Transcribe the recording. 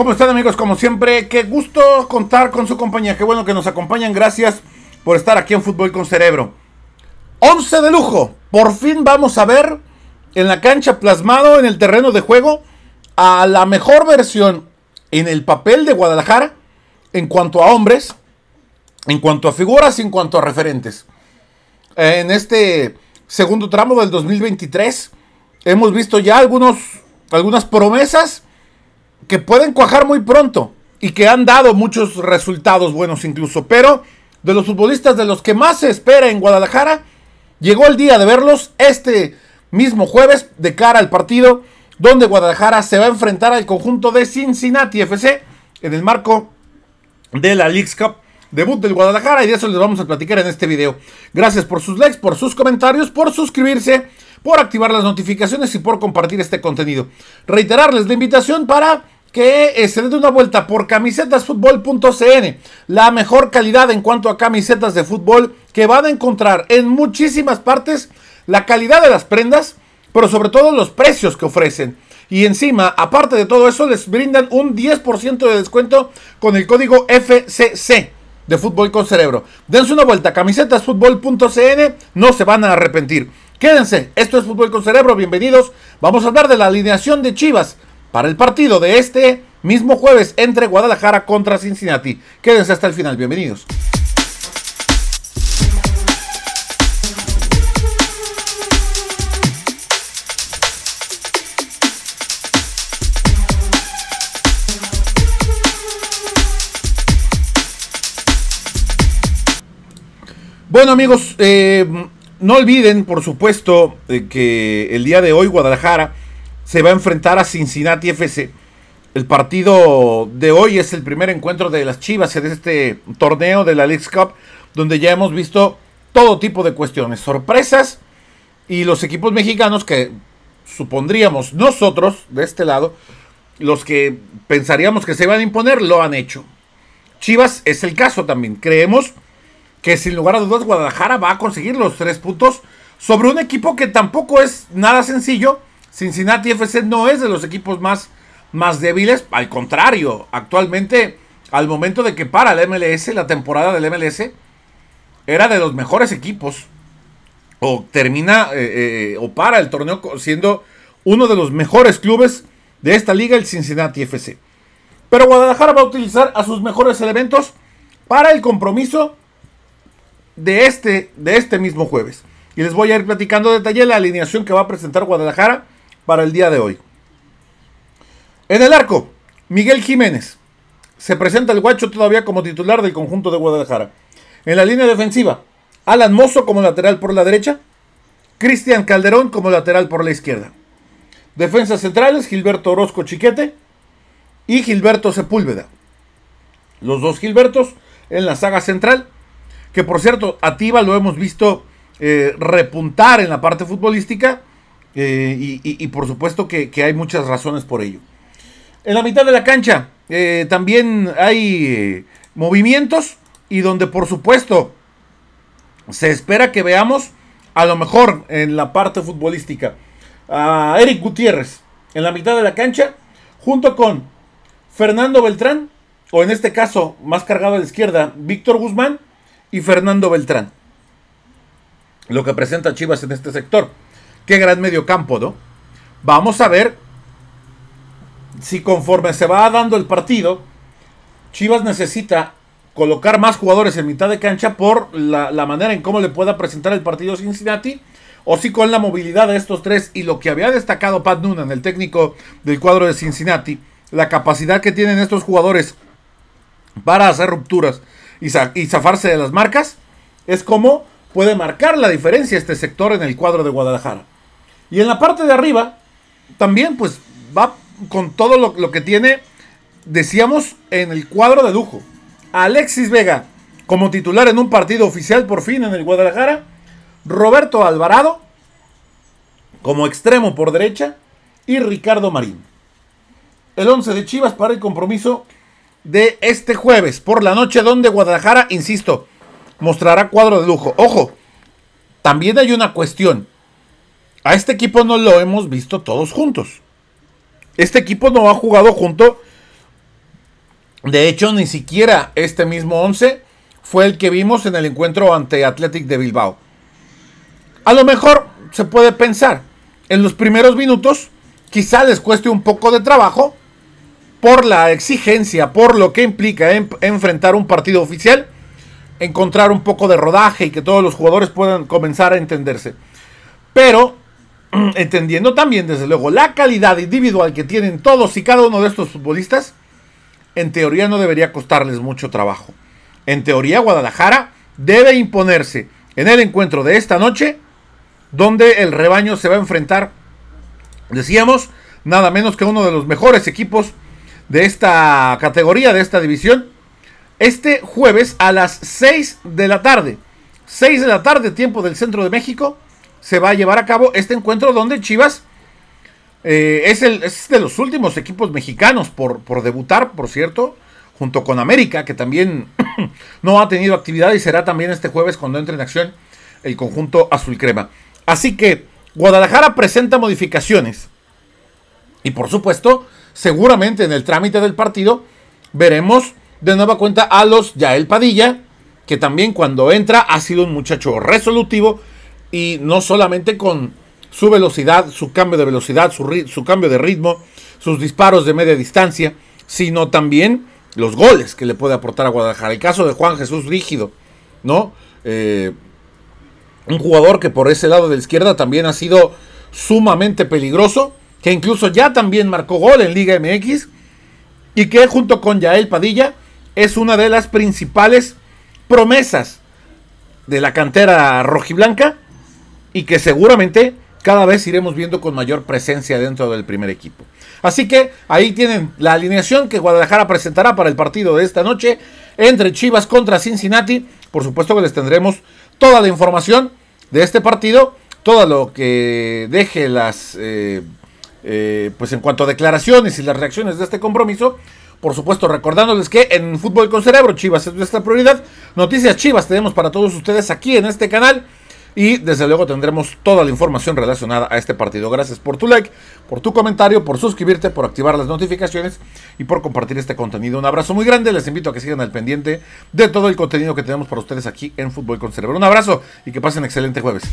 ¿Cómo están amigos? Como siempre, qué gusto contar con su compañía. Qué bueno que nos acompañan. Gracias por estar aquí en Fútbol con Cerebro. 11 de lujo. Por fin vamos a ver en la cancha plasmado en el terreno de juego a la mejor versión en el papel de Guadalajara en cuanto a hombres, en cuanto a figuras y en cuanto a referentes. En este segundo tramo del 2023 hemos visto ya algunos, algunas promesas que pueden cuajar muy pronto y que han dado muchos resultados buenos incluso. Pero de los futbolistas de los que más se espera en Guadalajara, llegó el día de verlos este mismo jueves de cara al partido donde Guadalajara se va a enfrentar al conjunto de Cincinnati FC en el marco de la League Cup. Debut del Guadalajara y de eso les vamos a platicar en este video. Gracias por sus likes, por sus comentarios, por suscribirse por activar las notificaciones y por compartir este contenido. Reiterarles la invitación para que eh, se den una vuelta por camisetasfutbol.cn, la mejor calidad en cuanto a camisetas de fútbol que van a encontrar en muchísimas partes, la calidad de las prendas, pero sobre todo los precios que ofrecen. Y encima, aparte de todo eso, les brindan un 10% de descuento con el código FCC de Fútbol con Cerebro. Dense una vuelta, camisetasfutbol.cn, no se van a arrepentir. Quédense, esto es Fútbol con Cerebro, bienvenidos. Vamos a hablar de la alineación de Chivas para el partido de este mismo jueves entre Guadalajara contra Cincinnati. Quédense hasta el final, bienvenidos. Bueno amigos, eh, no olviden, por supuesto, eh, que el día de hoy Guadalajara se va a enfrentar a Cincinnati FC. El partido de hoy es el primer encuentro de las Chivas en este torneo de la League Cup, donde ya hemos visto todo tipo de cuestiones, sorpresas y los equipos mexicanos que supondríamos nosotros de este lado, los que pensaríamos que se iban a imponer, lo han hecho. Chivas es el caso también. Creemos que sin lugar a dudas Guadalajara va a conseguir los tres puntos sobre un equipo que tampoco es nada sencillo. Cincinnati FC no es de los equipos más, más débiles, al contrario, actualmente al momento de que para el MLS, la temporada del MLS, era de los mejores equipos. O termina eh, eh, o para el torneo siendo uno de los mejores clubes de esta liga, el Cincinnati FC. Pero Guadalajara va a utilizar a sus mejores elementos para el compromiso de este, de este mismo jueves. Y les voy a ir platicando detalle la alineación que va a presentar Guadalajara para el día de hoy. En el arco, Miguel Jiménez. Se presenta el guacho todavía como titular del conjunto de Guadalajara. En la línea defensiva, Alan Mozo como lateral por la derecha. Cristian Calderón como lateral por la izquierda. Defensas centrales, Gilberto Orozco Chiquete y Gilberto Sepúlveda. Los dos Gilbertos en la saga central que por cierto, a lo hemos visto eh, repuntar en la parte futbolística eh, y, por supuesto que, hay muchas razones por ello. En la mitad de la cancha eh, también hay movimientos y donde por supuesto se espera que veamos a lo mejor en la parte futbolística a Eric Gutiérrez en la mitad de la cancha junto con Fernando Beltrán o en este caso más cargado a la izquierda Víctor Guzmán y Fernando Beltrán. Lo que presenta Chivas en este sector. Qué gran mediocampo, ¿no? Vamos a ver si conforme se va dando el partido, Chivas necesita colocar más jugadores en mitad de cancha por la, manera en cómo le pueda presentar el partido Cincinnati. O si con la movilidad de estos tres y lo que había destacado Pat Noonan, el técnico del cuadro de Cincinnati, la capacidad que tienen estos jugadores para hacer rupturas y, zafarse de las marcas, es como puede marcar la diferencia este sector en el cuadro de Guadalajara. Y en la parte de arriba, también pues va con todo lo, lo que tiene, decíamos, en el cuadro de lujo. Alexis Vega como titular en un partido oficial por fin en el Guadalajara. Roberto Alvarado como extremo por derecha y Ricardo Marín. El 11 de Chivas para el compromiso de este jueves por la noche, donde Guadalajara, insisto, mostrará cuadro de lujo. Ojo, también hay una cuestión. A este equipo no lo hemos visto todos juntos. Este equipo no ha jugado junto. De hecho, ni siquiera este mismo 11 fue el que vimos en el encuentro ante Athletic de Bilbao. A lo mejor se puede pensar, en los primeros minutos quizá les cueste un poco de trabajo por la exigencia, por lo que implica enfrentar un partido oficial, encontrar un poco de rodaje y que todos los jugadores puedan comenzar a entenderse. Pero entendiendo también, desde luego, la calidad individual que tienen todos y cada uno de estos futbolistas, en teoría no debería costarles mucho trabajo. En teoría, Guadalajara debe imponerse en el encuentro de esta noche, donde el rebaño se va a enfrentar, decíamos, nada menos que uno de los mejores equipos de esta categoría, de esta división, este jueves a las 6 de la tarde. 6 de la tarde, tiempo del centro de México, se va a llevar a cabo este encuentro donde Chivas eh, es, el, es de los últimos equipos mexicanos por, por debutar, por cierto, junto con América, que también no ha tenido actividad y será también este jueves cuando entre en acción el conjunto azul crema. Así que Guadalajara presenta modificaciones. Y por supuesto, seguramente en el trámite del partido, veremos de nueva cuenta a los Yael Padilla, que también cuando entra ha sido un muchacho resolutivo y no solamente con su velocidad, su cambio de velocidad, su, cambio de ritmo, sus disparos de media distancia, sino también los goles que le puede aportar a Guadalajara. El caso de Juan Jesús Rígido, ¿no? Eh, un jugador que por ese lado de la izquierda también ha sido sumamente peligroso que incluso ya también marcó gol en Liga MX y que junto con Yael Padilla es una de las principales promesas de la cantera rojiblanca y que seguramente cada vez iremos viendo con mayor presencia dentro del primer equipo. Así que ahí tienen la alineación que Guadalajara presentará para el partido de esta noche entre Chivas contra Cincinnati. Por supuesto que les tendremos toda la información de este partido, todo lo que deje las eh, eh, pues en cuanto a declaraciones y las reacciones de este compromiso, por supuesto, recordándoles que en Fútbol con Cerebro, Chivas es nuestra prioridad. Noticias Chivas tenemos para todos ustedes aquí en este canal. Y desde luego tendremos toda la información relacionada a este partido. Gracias por tu like, por tu comentario, por suscribirte, por activar las notificaciones y por compartir este contenido. Un abrazo muy grande. Les invito a que sigan al pendiente de todo el contenido que tenemos para ustedes aquí en Fútbol con Cerebro. Un abrazo y que pasen excelente jueves.